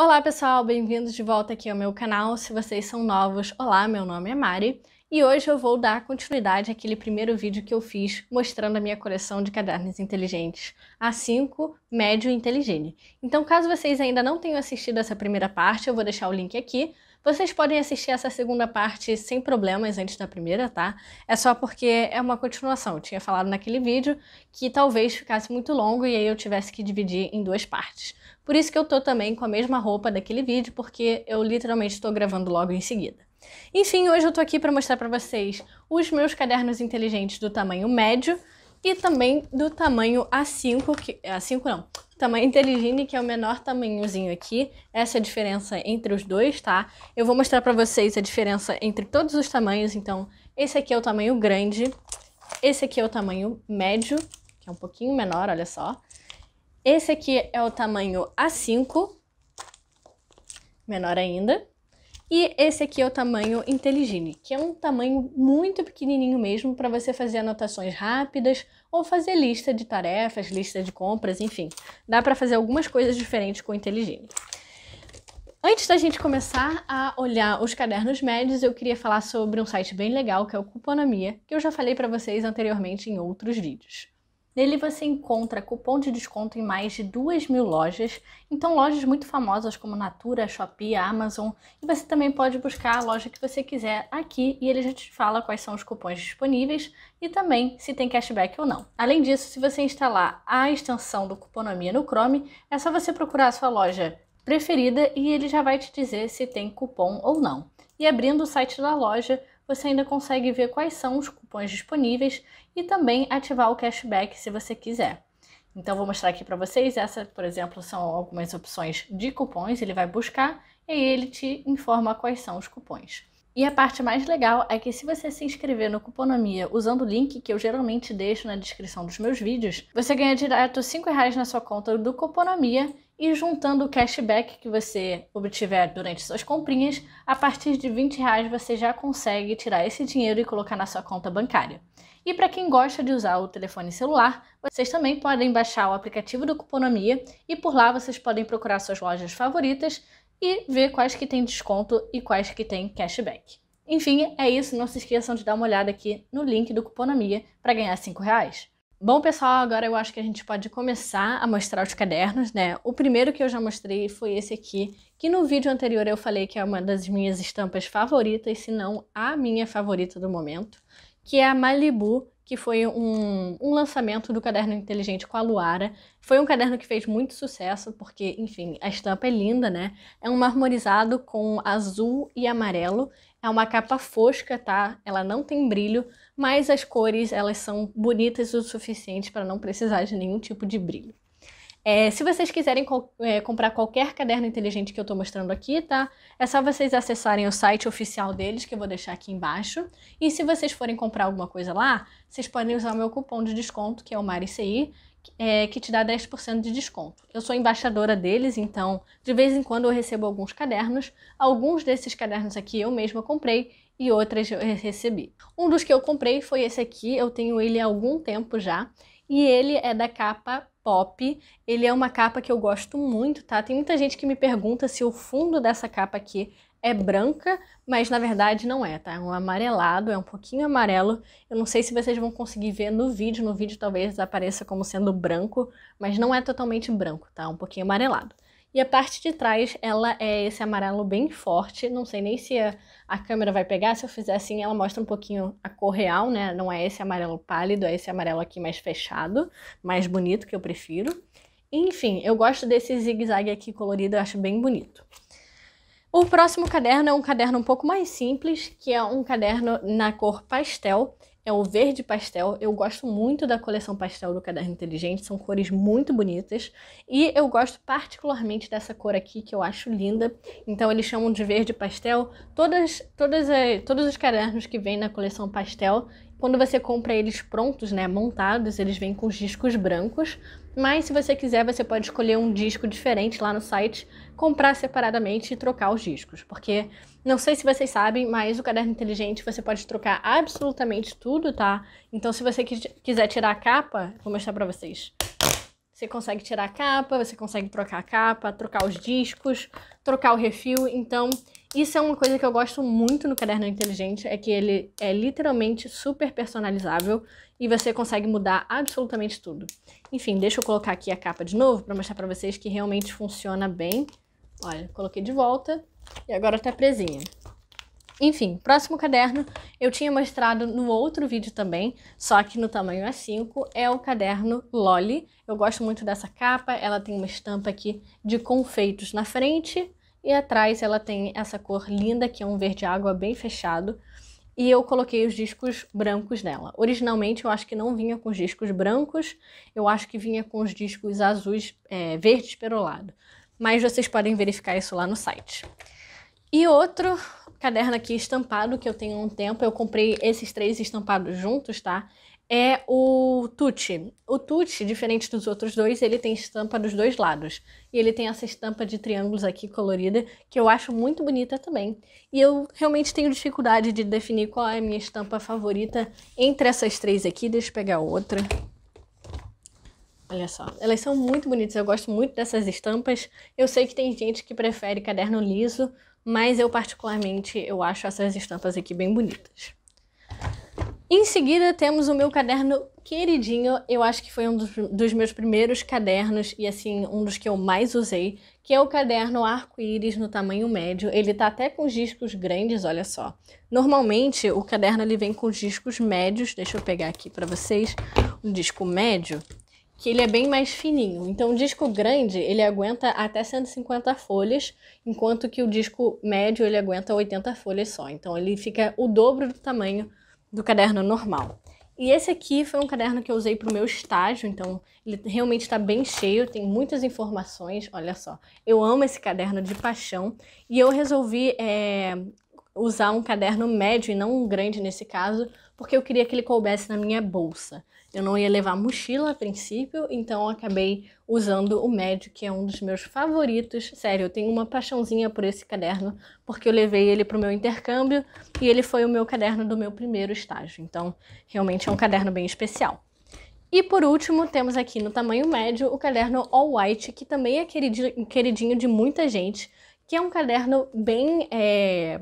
Olá pessoal, bem-vindos de volta aqui ao meu canal. Se vocês são novos, olá, meu nome é Mari e hoje eu vou dar continuidade àquele primeiro vídeo que eu fiz mostrando a minha coleção de cadernos inteligentes A5 Médio Inteligente. Então, caso vocês ainda não tenham assistido essa primeira parte, eu vou deixar o link aqui vocês podem assistir essa segunda parte sem problemas antes da primeira, tá? É só porque é uma continuação. Eu tinha falado naquele vídeo que talvez ficasse muito longo e aí eu tivesse que dividir em duas partes. Por isso que eu tô também com a mesma roupa daquele vídeo, porque eu literalmente estou gravando logo em seguida. Enfim, hoje eu tô aqui para mostrar para vocês os meus cadernos inteligentes do tamanho médio e também do tamanho A5, que A5 não, Tamanho Inteligine, que é o menor tamanhozinho aqui. Essa é a diferença entre os dois, tá? Eu vou mostrar pra vocês a diferença entre todos os tamanhos. Então, esse aqui é o tamanho grande. Esse aqui é o tamanho médio, que é um pouquinho menor, olha só. Esse aqui é o tamanho A5, menor ainda. E esse aqui é o tamanho Intelligine, que é um tamanho muito pequenininho mesmo para você fazer anotações rápidas ou fazer lista de tarefas, lista de compras, enfim. Dá para fazer algumas coisas diferentes com o Intelligine. Antes da gente começar a olhar os cadernos médios, eu queria falar sobre um site bem legal que é o Cuponomia, que eu já falei para vocês anteriormente em outros vídeos. Nele você encontra cupom de desconto em mais de duas mil lojas, então lojas muito famosas como Natura, Shopee, Amazon, e você também pode buscar a loja que você quiser aqui e ele já te fala quais são os cupons disponíveis e também se tem cashback ou não. Além disso, se você instalar a extensão do Cuponomia no Chrome, é só você procurar a sua loja preferida e ele já vai te dizer se tem cupom ou não. E abrindo o site da loja, você ainda consegue ver quais são os cupons disponíveis e também ativar o cashback se você quiser. Então, vou mostrar aqui para vocês. Essa, por exemplo, são algumas opções de cupons. Ele vai buscar e ele te informa quais são os cupons. E a parte mais legal é que se você se inscrever no Cuponomia usando o link que eu geralmente deixo na descrição dos meus vídeos, você ganha direto R$ reais na sua conta do Cuponomia e juntando o cashback que você obtiver durante suas comprinhas, a partir de 20 reais você já consegue tirar esse dinheiro e colocar na sua conta bancária. E para quem gosta de usar o telefone celular, vocês também podem baixar o aplicativo do Cuponomia e por lá vocês podem procurar suas lojas favoritas, e ver quais que tem desconto e quais que tem cashback. Enfim, é isso. Não se esqueçam de dar uma olhada aqui no link do Cuponomia para ganhar cinco reais. Bom, pessoal, agora eu acho que a gente pode começar a mostrar os cadernos, né? O primeiro que eu já mostrei foi esse aqui, que no vídeo anterior eu falei que é uma das minhas estampas favoritas, se não a minha favorita do momento, que é a Malibu que foi um, um lançamento do Caderno Inteligente com a Luara. Foi um caderno que fez muito sucesso, porque, enfim, a estampa é linda, né? É um marmorizado com azul e amarelo. É uma capa fosca, tá? Ela não tem brilho, mas as cores, elas são bonitas o suficiente para não precisar de nenhum tipo de brilho. É, se vocês quiserem co é, comprar qualquer caderno inteligente que eu estou mostrando aqui, tá? É só vocês acessarem o site oficial deles, que eu vou deixar aqui embaixo. E se vocês forem comprar alguma coisa lá, vocês podem usar o meu cupom de desconto, que é o MariCI, é, que te dá 10% de desconto. Eu sou embaixadora deles, então de vez em quando eu recebo alguns cadernos. Alguns desses cadernos aqui eu mesma comprei e outras eu recebi. Um dos que eu comprei foi esse aqui, eu tenho ele há algum tempo já. E ele é da capa ele é uma capa que eu gosto muito, tá? Tem muita gente que me pergunta se o fundo dessa capa aqui é branca, mas na verdade não é, tá? É um amarelado, é um pouquinho amarelo. Eu não sei se vocês vão conseguir ver no vídeo, no vídeo talvez apareça como sendo branco, mas não é totalmente branco, tá? É um pouquinho amarelado. E a parte de trás, ela é esse amarelo bem forte. Não sei nem se a, a, câmera vai pegar. Se eu fizer assim, ela mostra um pouquinho a cor real, né? Não é esse amarelo pálido, é esse amarelo aqui mais fechado, mais bonito, que eu prefiro. Enfim, eu gosto desse zigue-zague aqui colorido, eu acho bem bonito. O próximo caderno é um caderno um pouco mais simples, que é um caderno na cor pastel é o verde pastel. Eu gosto muito da coleção pastel do Caderno Inteligente, são cores muito bonitas. E eu gosto particularmente dessa cor aqui, que eu acho linda. Então eles chamam de verde pastel todas, todas, eh, todos os cadernos que vêm na coleção pastel. Quando você compra eles prontos, né, montados, eles vêm com os discos brancos, mas se você quiser, você pode escolher um disco diferente lá no site, comprar separadamente e trocar os discos, porque não sei se vocês sabem, mas o caderno inteligente você pode trocar absolutamente tudo, tá? Então se você quiser tirar a capa, vou mostrar para vocês. Você consegue tirar a capa, você consegue trocar a capa, trocar os discos, trocar o refil. Então, isso é uma coisa que eu gosto muito no caderno inteligente, é que ele é literalmente super personalizável e você consegue mudar absolutamente tudo. Enfim, deixa eu colocar aqui a capa de novo para mostrar para vocês que realmente funciona bem. Olha, coloquei de volta e agora está presinha. Enfim, próximo caderno eu tinha mostrado no outro vídeo também, só que no tamanho A5, é o caderno Lolly. Eu gosto muito dessa capa, ela tem uma estampa aqui de confeitos na frente e atrás ela tem essa cor linda, que é um verde água bem fechado. E eu coloquei os discos brancos nela. Originalmente eu acho que não vinha com os discos brancos, eu acho que vinha com os discos azuis, é, verde perolado. Mas vocês podem verificar isso lá no site. E outro caderno aqui estampado que eu tenho há um tempo, eu comprei esses três estampados juntos, tá? é o Tucci. O Tucci, diferente dos outros dois, ele tem estampa dos dois lados. E ele tem essa estampa de triângulos aqui colorida, que eu acho muito bonita também. E eu realmente tenho dificuldade de definir qual é a minha estampa favorita entre essas três aqui. Deixa eu pegar outra. Olha só, elas são muito bonitas, eu gosto muito dessas estampas. Eu sei que tem gente que prefere caderno liso, mas eu particularmente eu acho essas estampas aqui bem bonitas. Em seguida, temos o meu caderno queridinho. Eu acho que foi um dos, dos meus primeiros cadernos e, assim, um dos que eu mais usei, que é o caderno arco-íris no tamanho médio. Ele tá até com discos grandes, olha só. Normalmente, o caderno ele vem com discos médios. Deixa eu pegar aqui para vocês um disco médio que ele é bem mais fininho. Então, o disco grande, ele aguenta até 150 folhas, enquanto que o disco médio, ele aguenta 80 folhas só. Então, ele fica o dobro do tamanho do caderno normal. E esse aqui foi um caderno que eu usei para o meu estágio, então ele realmente está bem cheio, tem muitas informações. Olha só, eu amo esse caderno de paixão e eu resolvi é, usar um caderno médio e não um grande nesse caso, porque eu queria que ele coubesse na minha bolsa. Eu não ia levar mochila a princípio, então eu acabei usando o médio, que é um dos meus favoritos. Sério, eu tenho uma paixãozinha por esse caderno, porque eu levei ele para o meu intercâmbio e ele foi o meu caderno do meu primeiro estágio. Então, realmente é um caderno bem especial. E por último, temos aqui no tamanho médio o caderno All White, que também é queridinho de muita gente, que é um caderno bem é,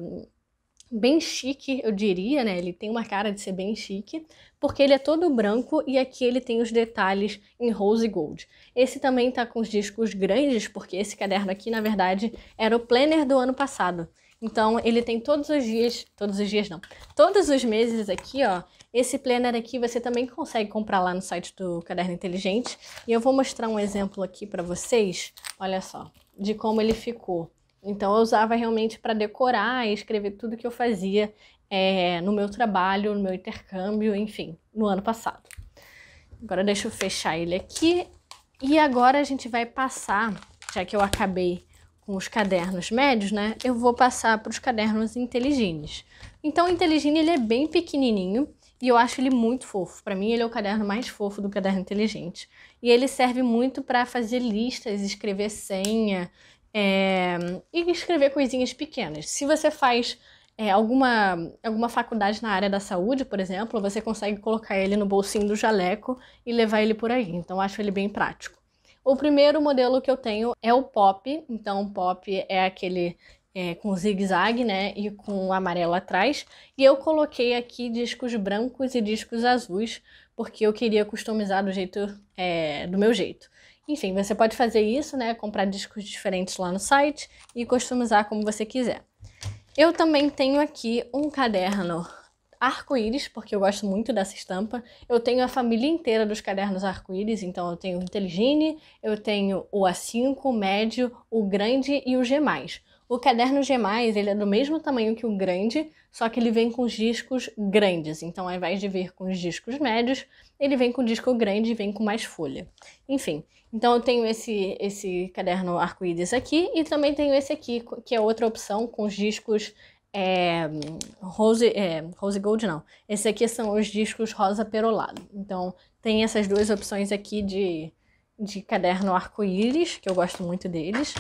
bem chique, eu diria, né? Ele tem uma cara de ser bem chique, porque ele é todo branco e aqui ele tem os detalhes em rose gold. Esse também tá com os discos grandes, porque esse caderno aqui, na verdade, era o planner do ano passado. Então, ele tem todos os dias, todos os dias não, todos os meses aqui, ó. Esse planner aqui você também consegue comprar lá no site do Caderno Inteligente. E eu vou mostrar um exemplo aqui para vocês, olha só, de como ele ficou. Então eu usava realmente para decorar e escrever tudo que eu fazia é, no meu trabalho, no meu intercâmbio, enfim, no ano passado. Agora deixa eu fechar ele aqui e agora a gente vai passar, já que eu acabei com os cadernos médios, né? Eu vou passar para os cadernos inteligentes. Então, o inteligente ele é bem pequenininho e eu acho ele muito fofo. Para mim, ele é o caderno mais fofo do caderno inteligente. E ele serve muito para fazer listas, escrever senha, é, e escrever coisinhas pequenas. Se você faz é, alguma, alguma faculdade na área da saúde, por exemplo, você consegue colocar ele no bolsinho do jaleco e levar ele por aí. Então, acho ele bem prático. O primeiro modelo que eu tenho é o pop. Então, o pop é aquele é, com zigue-zague, né? E com amarelo atrás. E eu coloquei aqui discos brancos e discos azuis, porque eu queria customizar do jeito é, do meu jeito. Enfim, você pode fazer isso, né? Comprar discos diferentes lá no site e customizar como você quiser. Eu também tenho aqui um caderno arco-íris, porque eu gosto muito dessa estampa. Eu tenho a família inteira dos cadernos arco-íris, então eu tenho o Intelligine, eu tenho o A5, o médio, o grande e o G+. O caderno G+, ele é do mesmo tamanho que o grande, só que ele vem com os discos grandes. Então, ao invés de vir com os discos médios, ele vem com disco grande e vem com mais folha. Enfim, então eu tenho esse, esse caderno arco-íris aqui e também tenho esse aqui, que é outra opção com os discos é, rose, é, rose gold, não. Esse aqui são os discos rosa perolado. Então, tem essas duas opções aqui de, de caderno arco-íris, que eu gosto muito deles.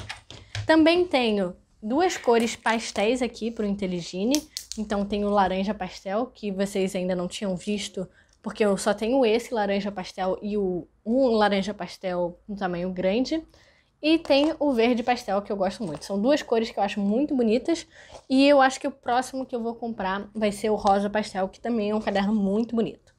Também tenho duas cores pastéis aqui para o Inteligine. Então tem o laranja pastel, que vocês ainda não tinham visto, porque eu só tenho esse laranja pastel e o um laranja pastel no tamanho grande. E tem o verde pastel, que eu gosto muito. São duas cores que eu acho muito bonitas. E eu acho que o próximo que eu vou comprar vai ser o rosa pastel, que também é um caderno muito bonito.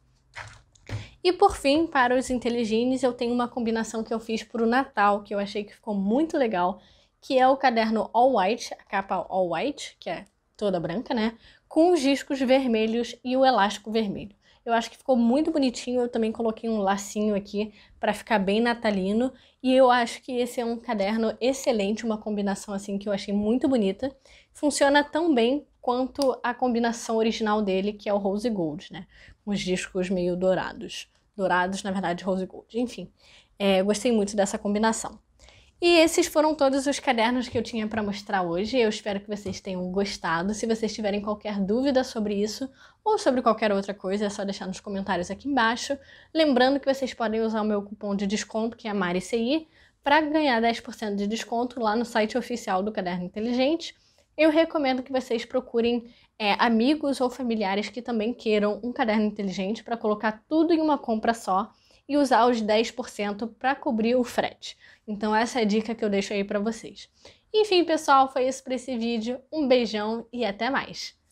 E por fim, para os inteligines, eu tenho uma combinação que eu fiz para o Natal, que eu achei que ficou muito legal que é o caderno all white, a capa all white, que é toda branca, né? Com os discos vermelhos e o elástico vermelho. Eu acho que ficou muito bonitinho, eu também coloquei um lacinho aqui para ficar bem natalino, e eu acho que esse é um caderno excelente, uma combinação assim que eu achei muito bonita. Funciona tão bem quanto a combinação original dele, que é o rose gold, né? Os discos meio dourados. Dourados, na verdade, rose gold. Enfim, é, gostei muito dessa combinação. E esses foram todos os cadernos que eu tinha para mostrar hoje. Eu espero que vocês tenham gostado. Se vocês tiverem qualquer dúvida sobre isso ou sobre qualquer outra coisa, é só deixar nos comentários aqui embaixo. Lembrando que vocês podem usar o meu cupom de desconto, que é MariCI, para ganhar 10% de desconto lá no site oficial do Caderno Inteligente. Eu recomendo que vocês procurem é, amigos ou familiares que também queiram um caderno inteligente para colocar tudo em uma compra só e usar os 10% para cobrir o frete. Então essa é a dica que eu deixo aí para vocês. Enfim, pessoal, foi isso para esse vídeo. Um beijão e até mais.